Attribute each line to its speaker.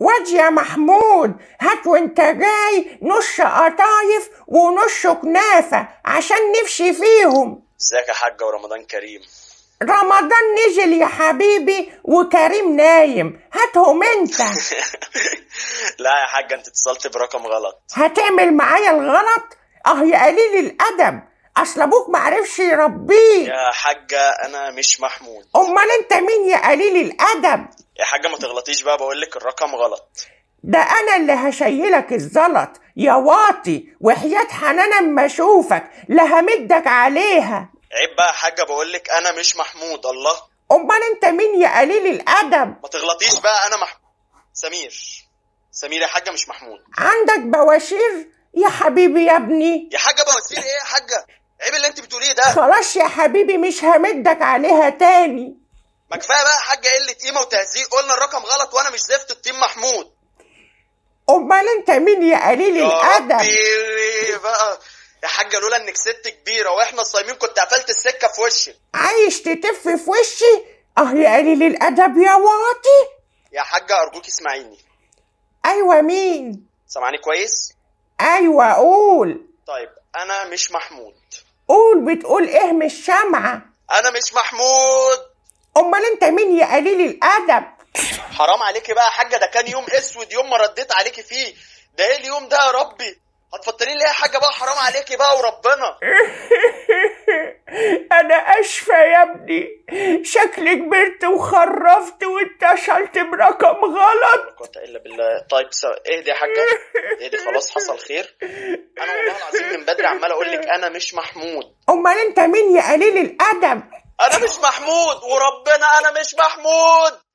Speaker 1: واد يا محمود هات وانت جاي نش قطايف ونش كنافة عشان نفشي فيهم
Speaker 2: ازيك يا حاجة ورمضان كريم
Speaker 1: رمضان نزل يا حبيبي وكريم نايم هاتهم انت
Speaker 2: لا يا حاجة انت اتصلت برقم غلط
Speaker 1: هتعمل معايا الغلط اه يا قليل الادب اصل ابوك معرفش يربيه
Speaker 2: يا حاجة انا مش محمود امال
Speaker 1: انت مين يا قليل الادب
Speaker 2: يا حاجه ما تغلطيش بقى بقول لك الرقم غلط
Speaker 1: ده انا اللي هشيلك الزلط يا واطي وحياة حنان اما اشوفك لا همدك عليها
Speaker 2: عيب بقى يا حاجه بقول لك انا مش محمود الله امال
Speaker 1: انت مين يا قليل الادب
Speaker 2: ما تغلطيش بقى انا محمود سمير سمير يا حاجه مش محمود
Speaker 1: عندك بواشير يا حبيبي يا ابني
Speaker 2: يا حاجه بواشير ايه يا حاجه عيب اللي انت بتقوليه ده
Speaker 1: خلاص يا حبيبي مش همدك عليها تاني
Speaker 2: ما كفايه بقى يا حاجه قله قيمه قلنا الرقم غلط وانا مش زفت التيم محمود امال
Speaker 1: انت مين يا قليل الادب
Speaker 2: يا بقى يا حاجه لولا انك ست كبيره واحنا صايمين كنت قفلت السكه في وشي عايش تتف في وشي اه
Speaker 1: يا قليل الادب يا واطي
Speaker 2: يا حاجه ارجوك اسمعيني ايوه
Speaker 1: مين
Speaker 2: سامعني كويس
Speaker 1: ايوه قول
Speaker 2: طيب انا مش محمود
Speaker 1: قول بتقول ايه مش شمعه
Speaker 2: انا مش محمود امال انت مين يا قليل الادب حرام عليكي بقى يا حاجه ده كان يوم اسود يوم ما رديت عليكي فيه ده ايه اليوم ده يا ربي هتفطري لي حاجه بقى حرام عليكي بقى وربنا انا اشفى يا ابني شكلي
Speaker 1: كبرت وخرفت واتشلت برقم غلط
Speaker 2: كنت الا بالله طيب اهدي يا حاجه اهدي خلاص حصل خير انا والله العظيم من بدري عمال اقول لك انا مش محمود امال انت مين يا قليل الادب انا مش محمود وربنا انا مش محمود